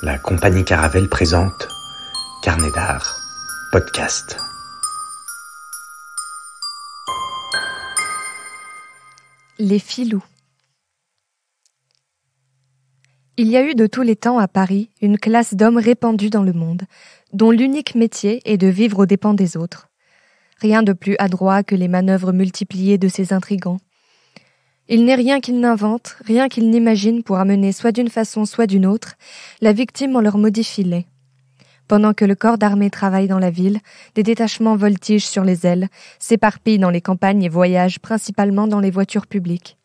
la compagnie Caravelle présente Carnet d'art, podcast. Les filous. Il y a eu de tous les temps à Paris une classe d'hommes répandus dans le monde, dont l'unique métier est de vivre aux dépens des autres. Rien de plus adroit que les manœuvres multipliées de ces intrigants, il n'est rien qu'ils n'inventent, rien qu'ils n'imaginent pour amener soit d'une façon, soit d'une autre, la victime en leur maudit filet. Pendant que le corps d'armée travaille dans la ville, des détachements voltigent sur les ailes, s'éparpillent dans les campagnes et voyagent principalement dans les voitures publiques.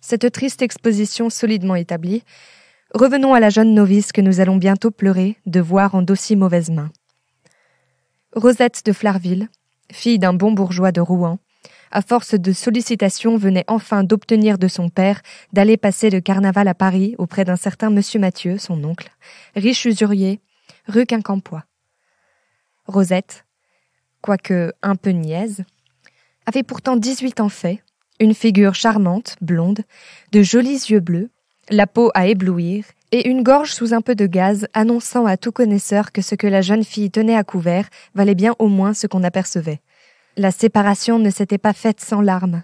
Cette triste exposition solidement établie, revenons à la jeune novice que nous allons bientôt pleurer de voir en d'aussi mauvaises mains. Rosette de Flarville, fille d'un bon bourgeois de Rouen, à force de sollicitations, venait enfin d'obtenir de son père d'aller passer le carnaval à Paris auprès d'un certain monsieur Mathieu, son oncle, riche usurier, rue Quincampoix. Rosette, quoique un peu niaise, avait pourtant 18 ans fait, une figure charmante, blonde, de jolis yeux bleus, la peau à éblouir et une gorge sous un peu de gaz annonçant à tout connaisseur que ce que la jeune fille tenait à couvert valait bien au moins ce qu'on apercevait. La séparation ne s'était pas faite sans larmes.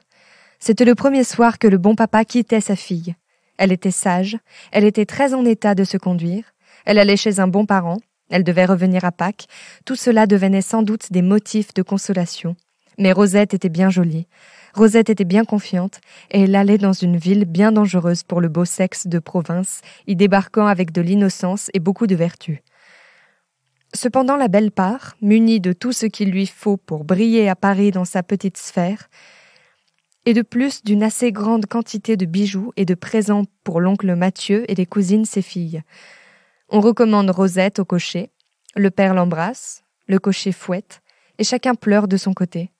C'était le premier soir que le bon papa quittait sa fille. Elle était sage, elle était très en état de se conduire, elle allait chez un bon parent, elle devait revenir à Pâques, tout cela devenait sans doute des motifs de consolation. Mais Rosette était bien jolie, Rosette était bien confiante, et elle allait dans une ville bien dangereuse pour le beau sexe de province, y débarquant avec de l'innocence et beaucoup de vertu. Cependant la belle part, munie de tout ce qu'il lui faut pour briller à Paris dans sa petite sphère, et de plus d'une assez grande quantité de bijoux et de présents pour l'oncle Mathieu et les cousines ses filles. On recommande Rosette au cocher, le père l'embrasse, le cocher fouette, et chacun pleure de son côté.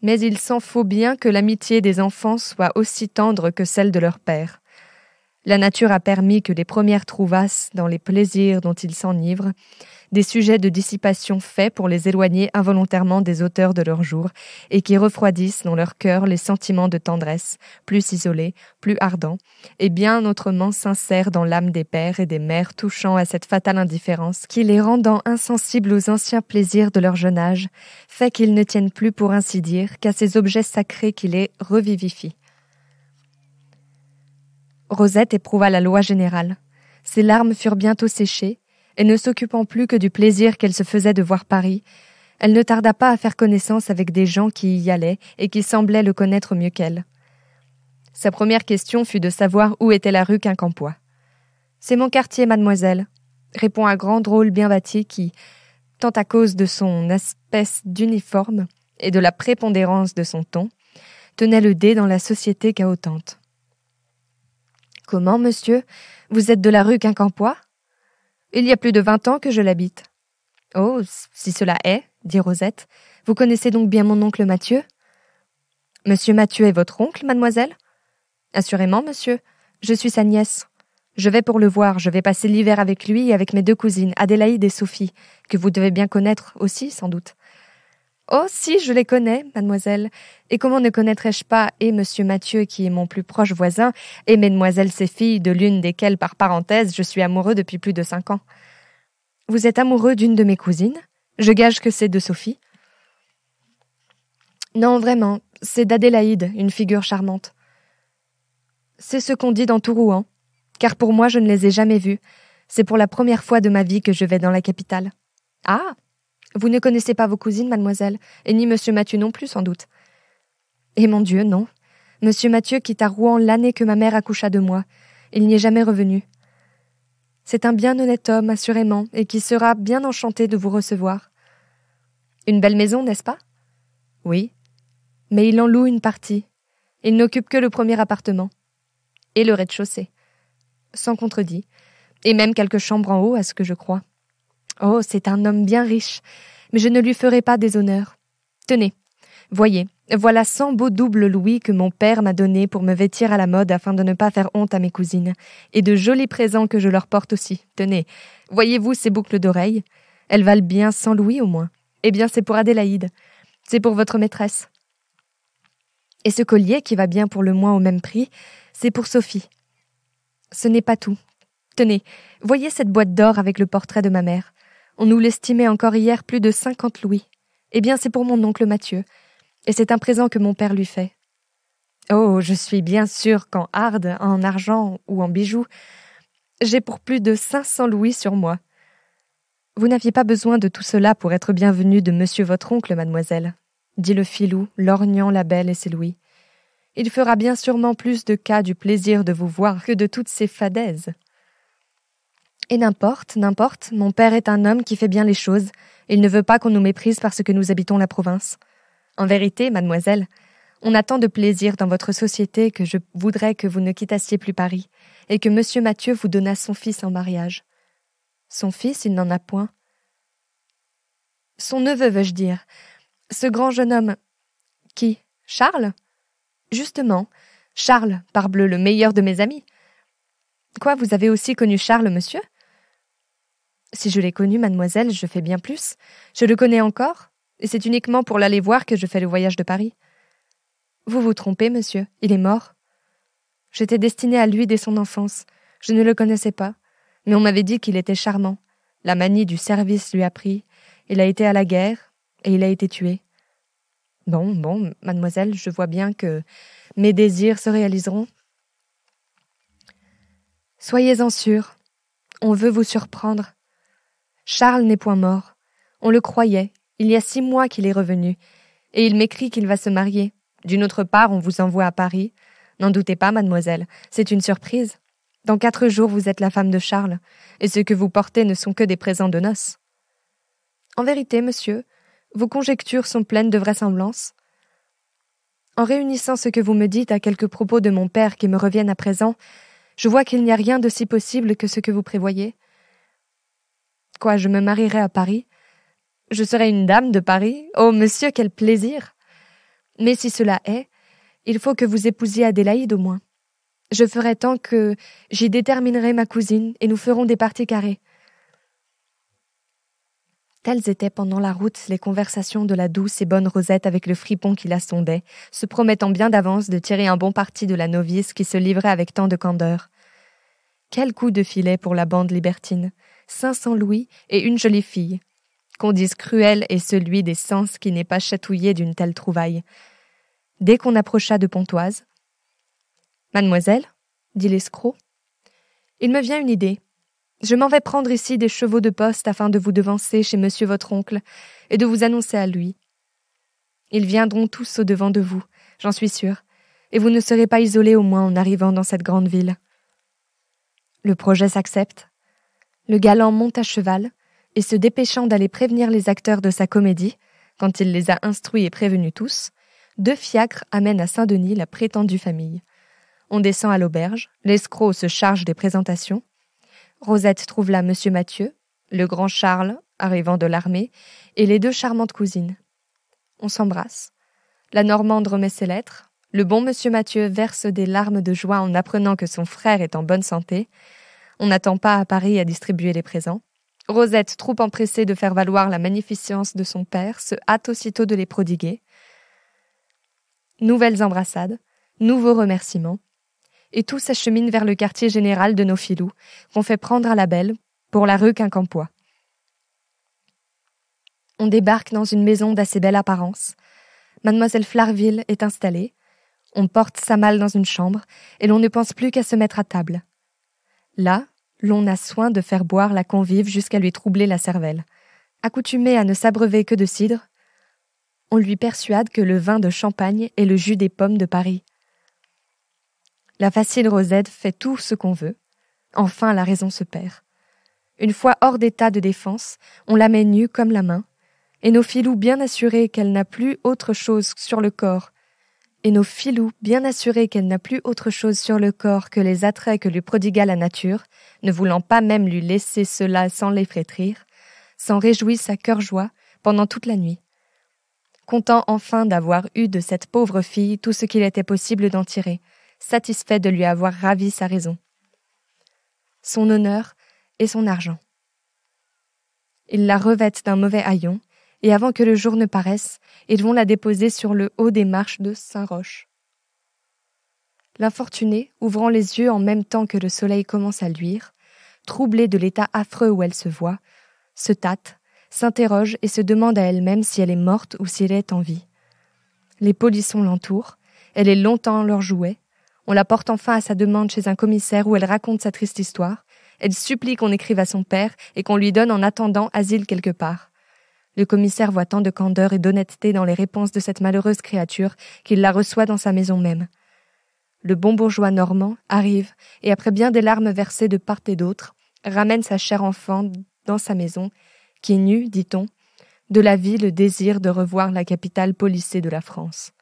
Mais il s'en faut bien que l'amitié des enfants soit aussi tendre que celle de leur père. La nature a permis que les premières trouvasses dans les plaisirs dont ils s'enivrent, des sujets de dissipation faits pour les éloigner involontairement des auteurs de leurs jours et qui refroidissent dans leur cœur les sentiments de tendresse, plus isolés, plus ardents, et bien autrement sincères dans l'âme des pères et des mères touchant à cette fatale indifférence qui les rendant insensibles aux anciens plaisirs de leur jeune âge, fait qu'ils ne tiennent plus pour ainsi dire qu'à ces objets sacrés qui les revivifient. Rosette éprouva la loi générale. Ses larmes furent bientôt séchées, et ne s'occupant plus que du plaisir qu'elle se faisait de voir Paris, elle ne tarda pas à faire connaissance avec des gens qui y allaient et qui semblaient le connaître mieux qu'elle. Sa première question fut de savoir où était la rue Quincampoix. C'est mon quartier, mademoiselle, répond un grand drôle bien bâti qui, tant à cause de son espèce d'uniforme et de la prépondérance de son ton, tenait le dé dans la société chaotante. Comment, monsieur Vous êtes de la rue Quincampoix Il y a plus de vingt ans que je l'habite. Oh, si cela est, dit Rosette, vous connaissez donc bien mon oncle Mathieu Monsieur Mathieu est votre oncle, mademoiselle Assurément, monsieur. Je suis sa nièce. Je vais pour le voir, je vais passer l'hiver avec lui et avec mes deux cousines, Adélaïde et Sophie, que vous devez bien connaître aussi, sans doute. Oh, si, je les connais, mademoiselle. Et comment ne connaîtrais-je pas et monsieur Mathieu, qui est mon plus proche voisin, et mesdemoiselles ses filles, de l'une desquelles, par parenthèse, je suis amoureux depuis plus de cinq ans Vous êtes amoureux d'une de mes cousines Je gage que c'est de Sophie. Non, vraiment, c'est d'Adélaïde, une figure charmante. C'est ce qu'on dit dans tout Rouen, car pour moi, je ne les ai jamais vues. C'est pour la première fois de ma vie que je vais dans la capitale. Ah vous ne connaissez pas vos cousines, mademoiselle, et ni monsieur Mathieu non plus, sans doute. Et eh, mon Dieu, non. Monsieur Mathieu quitte à Rouen l'année que ma mère accoucha de moi. Il n'y est jamais revenu. C'est un bien honnête homme, assurément, et qui sera bien enchanté de vous recevoir. Une belle maison, n'est-ce pas Oui. Mais il en loue une partie. Il n'occupe que le premier appartement. Et le rez-de-chaussée. Sans contredit. Et même quelques chambres en haut, à ce que je crois. Oh, c'est un homme bien riche, mais je ne lui ferai pas des honneurs. Tenez, voyez, voilà cent beaux doubles louis que mon père m'a donnés pour me vêtir à la mode afin de ne pas faire honte à mes cousines, et de jolis présents que je leur porte aussi. Tenez, voyez-vous ces boucles d'oreilles Elles valent bien cent louis au moins. Eh bien, c'est pour Adélaïde. C'est pour votre maîtresse. Et ce collier, qui va bien pour le moins au même prix, c'est pour Sophie. Ce n'est pas tout. Tenez, voyez cette boîte d'or avec le portrait de ma mère. On nous l'estimait encore hier plus de cinquante louis. Eh bien, c'est pour mon oncle Mathieu. Et c'est un présent que mon père lui fait. Oh, je suis bien sûr qu'en hardes en argent ou en bijoux, j'ai pour plus de cinq cents louis sur moi. Vous n'aviez pas besoin de tout cela pour être bienvenue de monsieur votre oncle, mademoiselle, dit le filou, lorgnant la belle et ses louis. Il fera bien sûrement plus de cas du plaisir de vous voir que de toutes ces fadaises. Et n'importe, n'importe, mon père est un homme qui fait bien les choses. Il ne veut pas qu'on nous méprise parce que nous habitons la province. En vérité, mademoiselle, on a tant de plaisir dans votre société que je voudrais que vous ne quittassiez plus Paris, et que monsieur Mathieu vous donnât son fils en mariage. Son fils, il n'en a point. Son neveu, veux-je dire. Ce grand jeune homme. Qui Charles Justement, Charles, parbleu, le meilleur de mes amis. Quoi, vous avez aussi connu Charles, monsieur si je l'ai connu, mademoiselle, je fais bien plus. Je le connais encore, et c'est uniquement pour l'aller voir que je fais le voyage de Paris. Vous vous trompez, monsieur, il est mort. J'étais destinée à lui dès son enfance. Je ne le connaissais pas, mais on m'avait dit qu'il était charmant. La manie du service lui a pris. Il a été à la guerre, et il a été tué. Bon, bon, mademoiselle, je vois bien que mes désirs se réaliseront. Soyez-en sûre. On veut vous surprendre. Charles n'est point mort. On le croyait. Il y a six mois qu'il est revenu. Et il m'écrit qu'il va se marier. D'une autre part, on vous envoie à Paris. N'en doutez pas, mademoiselle. C'est une surprise. Dans quatre jours, vous êtes la femme de Charles. Et ce que vous portez ne sont que des présents de noces. En vérité, monsieur, vos conjectures sont pleines de vraisemblance. En réunissant ce que vous me dites à quelques propos de mon père qui me reviennent à présent, je vois qu'il n'y a rien de si possible que ce que vous prévoyez. Quoi, je me marierai à Paris Je serai une dame de Paris Oh, monsieur, quel plaisir Mais si cela est, il faut que vous épousiez Adélaïde au moins. Je ferai tant que j'y déterminerai ma cousine et nous ferons des parties carrées. Telles étaient pendant la route les conversations de la douce et bonne Rosette avec le fripon qui la sondait, se promettant bien d'avance de tirer un bon parti de la novice qui se livrait avec tant de candeur. Quel coup de filet pour la bande libertine cinq cents louis et une jolie fille. Qu'on dise cruel est celui des sens qui n'est pas chatouillé d'une telle trouvaille. Dès qu'on approcha de Pontoise, Mademoiselle, dit l'escroc, il me vient une idée. Je m'en vais prendre ici des chevaux de poste afin de vous devancer chez monsieur votre oncle et de vous annoncer à lui. Ils viendront tous au devant de vous, j'en suis sûre, et vous ne serez pas isolé au moins en arrivant dans cette grande ville. Le projet s'accepte le galant monte à cheval et se dépêchant d'aller prévenir les acteurs de sa comédie, quand il les a instruits et prévenus tous, deux fiacres amènent à Saint-Denis la prétendue famille. On descend à l'auberge, l'escroc se charge des présentations. Rosette trouve là M. Mathieu, le grand Charles, arrivant de l'armée, et les deux charmantes cousines. On s'embrasse. La Normande remet ses lettres. Le bon M. Mathieu verse des larmes de joie en apprenant que son frère est en bonne santé, on n'attend pas à Paris à distribuer les présents. Rosette, trop empressée de faire valoir la magnificence de son père, se hâte aussitôt de les prodiguer. Nouvelles embrassades, nouveaux remerciements, et tout s'achemine vers le quartier général de nos filous, qu'on fait prendre à la belle pour la rue Quincampoix. On débarque dans une maison d'assez belle apparence. Mademoiselle Flarville est installée. On porte sa malle dans une chambre et l'on ne pense plus qu'à se mettre à table. Là, l'on a soin de faire boire la convive jusqu'à lui troubler la cervelle. Accoutumée à ne s'abreuver que de cidre, on lui persuade que le vin de Champagne est le jus des pommes de Paris. La facile Rosette fait tout ce qu'on veut. Enfin, la raison se perd. Une fois hors d'état de défense, on la met nue comme la main, et nos filous bien assurés qu'elle n'a plus autre chose sur le corps et nos filous, bien assurés qu'elle n'a plus autre chose sur le corps que les attraits que lui prodigua la nature, ne voulant pas même lui laisser cela sans les flétrir, s'en réjouissent à cœur joie pendant toute la nuit, content enfin d'avoir eu de cette pauvre fille tout ce qu'il était possible d'en tirer, satisfait de lui avoir ravi sa raison, son honneur et son argent. Ils la revêtent d'un mauvais haillon, et avant que le jour ne paraisse, ils vont la déposer sur le haut des marches de Saint-Roch. L'infortunée, ouvrant les yeux en même temps que le soleil commence à luire, troublée de l'état affreux où elle se voit, se tâte, s'interroge et se demande à elle-même si elle est morte ou si elle est en vie. Les polissons l'entourent, elle est longtemps leur jouet, on la porte enfin à sa demande chez un commissaire où elle raconte sa triste histoire, elle supplie qu'on écrive à son père et qu'on lui donne en attendant asile quelque part. Le commissaire voit tant de candeur et d'honnêteté dans les réponses de cette malheureuse créature qu'il la reçoit dans sa maison même. Le bon bourgeois normand arrive et, après bien des larmes versées de part et d'autre, ramène sa chère enfant dans sa maison, qui n'eut, dit-on, de la vie le désir de revoir la capitale policée de la France.